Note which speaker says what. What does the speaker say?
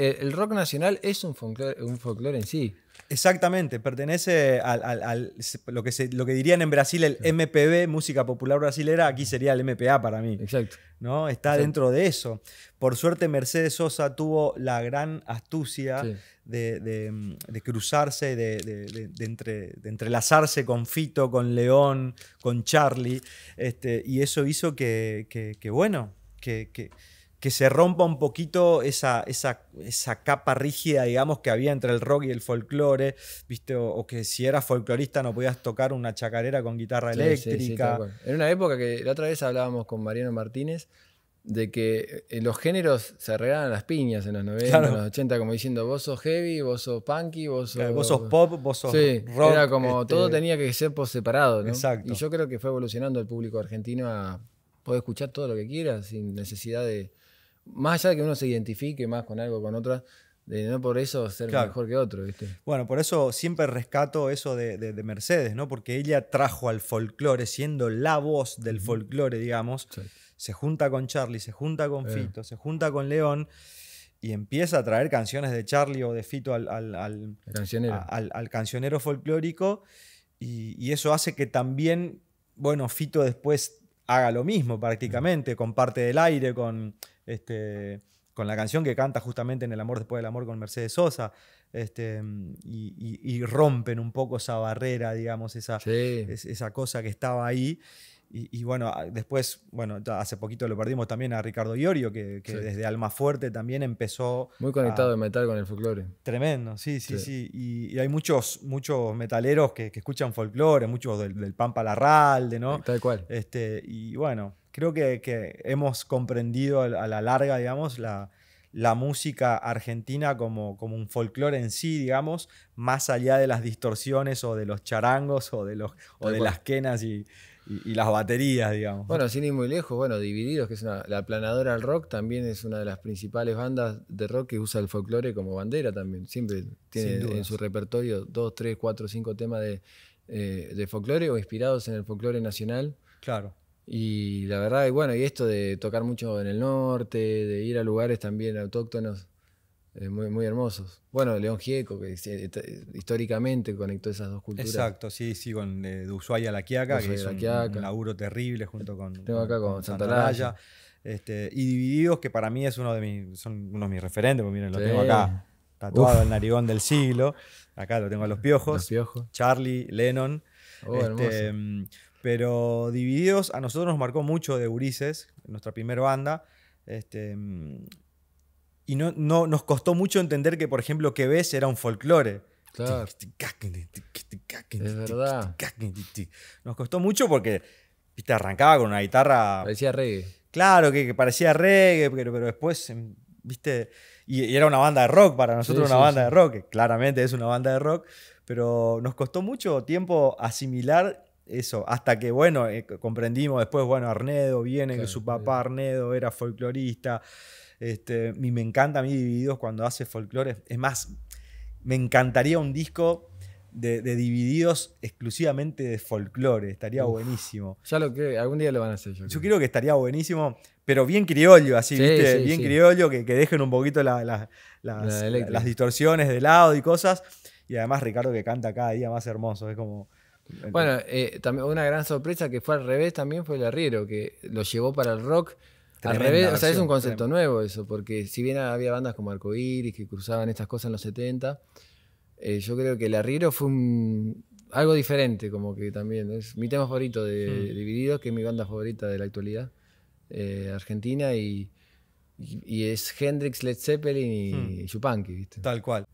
Speaker 1: Eh, el rock nacional es un folclore, en sí. Exactamente, pertenece al, lo, que dirían en Brasil el MPB, música popular brasilera, aquí sería el MPA para mí. Exacto. ¿no? Está dentro de eso. Por suerte, Mercedes Sosa tuvo la gran astucia de, cruzarse, de, de, entrelazarse con Fito, con León, con Charlie, este, y eso hizo que, bueno, que que se rompa un poquito esa, esa, capa rígida, digamos, que había entre el rock y el folclore, ¿viste? O, que si eras folclorista no podías tocar una chacarera con guitarra eléctrica. en una época
Speaker 2: que la otra vez hablábamos con Mariano Martínez de que eh, eh, los géneros se regaban las piñas en los 90, en los 80, como diciendo, vos sos heavy, vos sos punky, vos sos... vos sos pop, vos sos rock. Era como este todo tenía que ser por pues, separado, Exacto. Y yo creo que fue evolucionando el público argentino a poder escuchar todo lo que quiera sin necesidad de más allá de que uno se identifique
Speaker 1: más con algo con otra, de no por eso ser mejor
Speaker 2: que otro, ¿viste?
Speaker 1: Bueno, por eso siempre rescato eso de, Mercedes, ¿no? Porque ella trajo al folclore, siendo la voz del folclore, digamos. Se junta con Charlie, se junta con eh. Fito, se junta con León y empieza a traer canciones de Charlie o de Fito al, al, al, cancionero. al, cancionero. folclórico. y eso hace que también, bueno, Fito después haga lo mismo mm. prácticamente, comparte el aire con, este, con la canción que canta justamente en El amor después del amor con Mercedes Sosa. Este, y, rompen un poco esa barrera, digamos, esa, esa cosa que estaba ahí. Y, bueno, después, bueno, hace poquito lo perdimos también a Ricardo Iorio, que, desde Alma Fuerte también empezó. Muy conectado el de metal con el folclore. Tremendo, sí, sí, sí. Y, hay muchos, muchos metaleros que, escuchan folclore, muchos del, del Pampa Larralde, ¿no? Tal cual. Este, y bueno, creo que, que hemos comprendido a la larga, digamos, la, la música argentina como, como un folclore en sí, digamos, más allá de las distorsiones o de los charangos o de, los, o de las quenas y, y, las baterías,
Speaker 2: digamos. Bueno, sin ir muy lejos, bueno, Divididos, que es la aplanadora al rock, también es una de las principales bandas de rock que usa el folclore como bandera también. Siempre tiene en su repertorio dos, tres, cuatro, cinco temas de, eh, de folclore o inspirados en el folclore nacional. Claro. Y la verdad, y bueno, y esto de tocar mucho en el norte, de ir a lugares también autóctonos eh, muy, hermosos. Bueno, León Gieco, que eh, eh, históricamente conectó esas dos culturas. Exacto,
Speaker 1: sí, sí, con de Ushuaia La Quiaca, que es Un, laburo terrible junto con, Tengo acá con, este, y Divididos, que para mí es uno de mis, son uno de mis referentes, porque miren, lo tengo acá tatuado el narigón del siglo. Acá lo tengo a los piojos. piojos. Charlie, Lennon. Oh, este, pero Divididos a nosotros nos marcó mucho de Ulises, nuestra primera banda. Este, y no, no, nos costó mucho entender que, por ejemplo, que ves era un folclore. Claro. verdad. Nos costó mucho porque viste, arrancaba con una guitarra. Parecía reggae. Claro, que, parecía reggae, pero, pero después, em, viste. Y, era una banda de rock para nosotros, una banda de rock, claramente es una banda de rock, pero nos costó mucho tiempo asimilar eso, hasta que, bueno, eh, comprendimos después, bueno, Arnedo viene, que su papá Arnedo era folclorista. Este, y me encanta a mí Divididos cuando hace folclore. Es más, me encantaría un disco de, Divididos exclusivamente de folclore. Estaría buenísimo. Ya lo que algún día lo van a hacer. Yo, yo creo. que estaría buenísimo, pero bien criollo, así, ¿viste? bien criollo, que, que, dejen un poquito las, las distorsiones de lado y cosas. Y además Ricardo que canta cada día más hermoso. Es como bueno,
Speaker 2: eh, también una gran sorpresa que fue al revés también fue el arriero, que lo llevó para el rock. al revés, o sea, es un concepto nuevo eso, porque si bien había bandas como Arcoíris que cruzaban estas cosas en los 70, eh, yo creo que el arriero fue algo diferente, como que también es mi tema favorito de, hmm. Divididos, que es mi banda favorita de la actualidad eh, argentina, y, es Hendrix, Led Zeppelin y, mm. ¿viste? Tal cual.